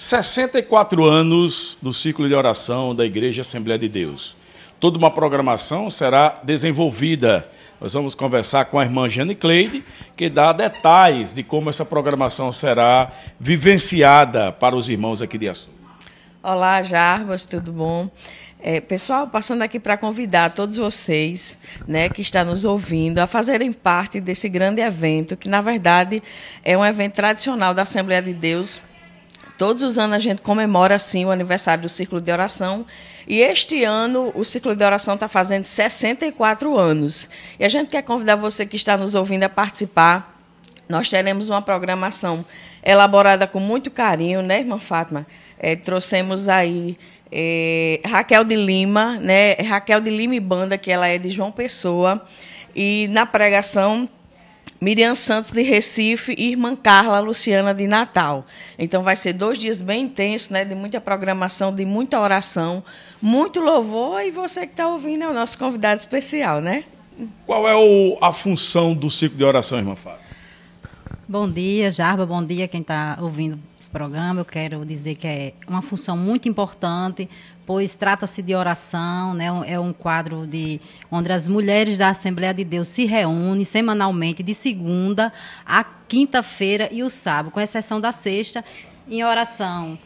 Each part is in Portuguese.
64 anos do ciclo de oração da Igreja Assembleia de Deus. Toda uma programação será desenvolvida. Nós vamos conversar com a irmã Jane Cleide, que dá detalhes de como essa programação será vivenciada para os irmãos aqui de Açú. Olá, Jarbas, tudo bom? É, pessoal, passando aqui para convidar todos vocês né, que estão nos ouvindo a fazerem parte desse grande evento, que na verdade é um evento tradicional da Assembleia de Deus Todos os anos a gente comemora, assim, o aniversário do Círculo de Oração. E este ano o Círculo de Oração está fazendo 64 anos. E a gente quer convidar você que está nos ouvindo a participar. Nós teremos uma programação elaborada com muito carinho, né, irmã Fátima? É, trouxemos aí é, Raquel de Lima, né? Raquel de Lima e Banda, que ela é de João Pessoa. E na pregação Miriam Santos de Recife e irmã Carla Luciana de Natal. Então vai ser dois dias bem intensos, né, de muita programação, de muita oração, muito louvor e você que está ouvindo é o nosso convidado especial, né? Qual é o, a função do ciclo de oração, irmã Fábio? Bom dia, Jarba. Bom dia quem está ouvindo esse programa. Eu quero dizer que é uma função muito importante, pois trata-se de oração, né? É um quadro de onde as mulheres da Assembleia de Deus se reúnem semanalmente de segunda a quinta-feira e o sábado, com exceção da sexta, em oração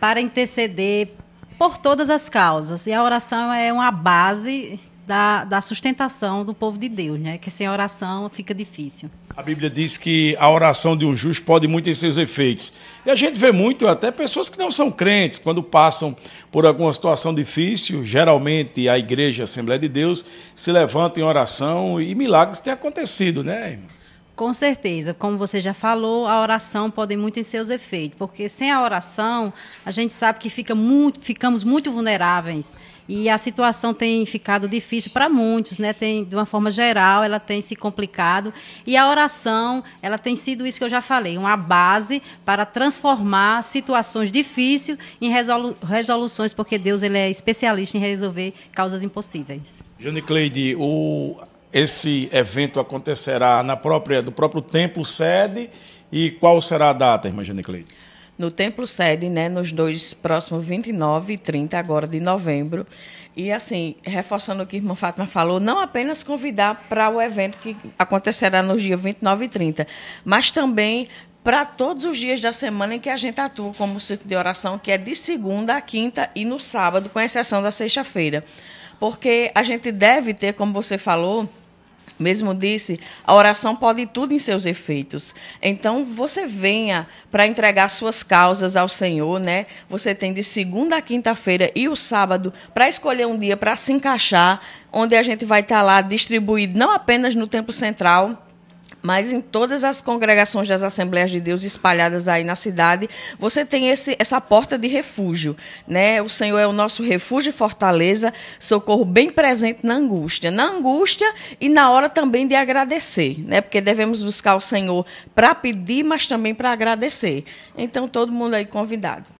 para interceder por todas as causas. E a oração é uma base da, da sustentação do povo de Deus, né? Que sem oração fica difícil. A Bíblia diz que a oração de um justo pode muito em seus efeitos. E a gente vê muito até pessoas que não são crentes, quando passam por alguma situação difícil, geralmente a igreja, a Assembleia de Deus, se levanta em oração e milagres têm acontecido, né? Com certeza, como você já falou, a oração pode muito em seus efeitos, porque sem a oração a gente sabe que fica muito, ficamos muito vulneráveis e a situação tem ficado difícil para muitos, né? Tem de uma forma geral, ela tem se complicado e a oração, ela tem sido isso que eu já falei, uma base para transformar situações difíceis em resolu resoluções, porque Deus ele é especialista em resolver causas impossíveis. Jane Cleide, o esse evento acontecerá na própria do próprio templo sede e qual será a data, irmã Cleide? No templo sede, né, nos dois próximos 29 e 30 agora de novembro. E assim, reforçando o que a irmã Fátima falou, não apenas convidar para o evento que acontecerá nos dias 29 e 30, mas também para todos os dias da semana em que a gente atua como circo de oração, que é de segunda a quinta e no sábado, com exceção da sexta-feira. Porque a gente deve ter, como você falou, mesmo disse, a oração pode tudo em seus efeitos. Então, você venha para entregar suas causas ao Senhor, né? Você tem de segunda a quinta-feira e o sábado para escolher um dia para se encaixar, onde a gente vai estar tá lá distribuído não apenas no tempo central, mas em todas as congregações das Assembleias de Deus espalhadas aí na cidade, você tem esse, essa porta de refúgio. Né? O Senhor é o nosso refúgio e fortaleza, socorro bem presente na angústia. Na angústia e na hora também de agradecer, né? porque devemos buscar o Senhor para pedir, mas também para agradecer. Então, todo mundo aí convidado.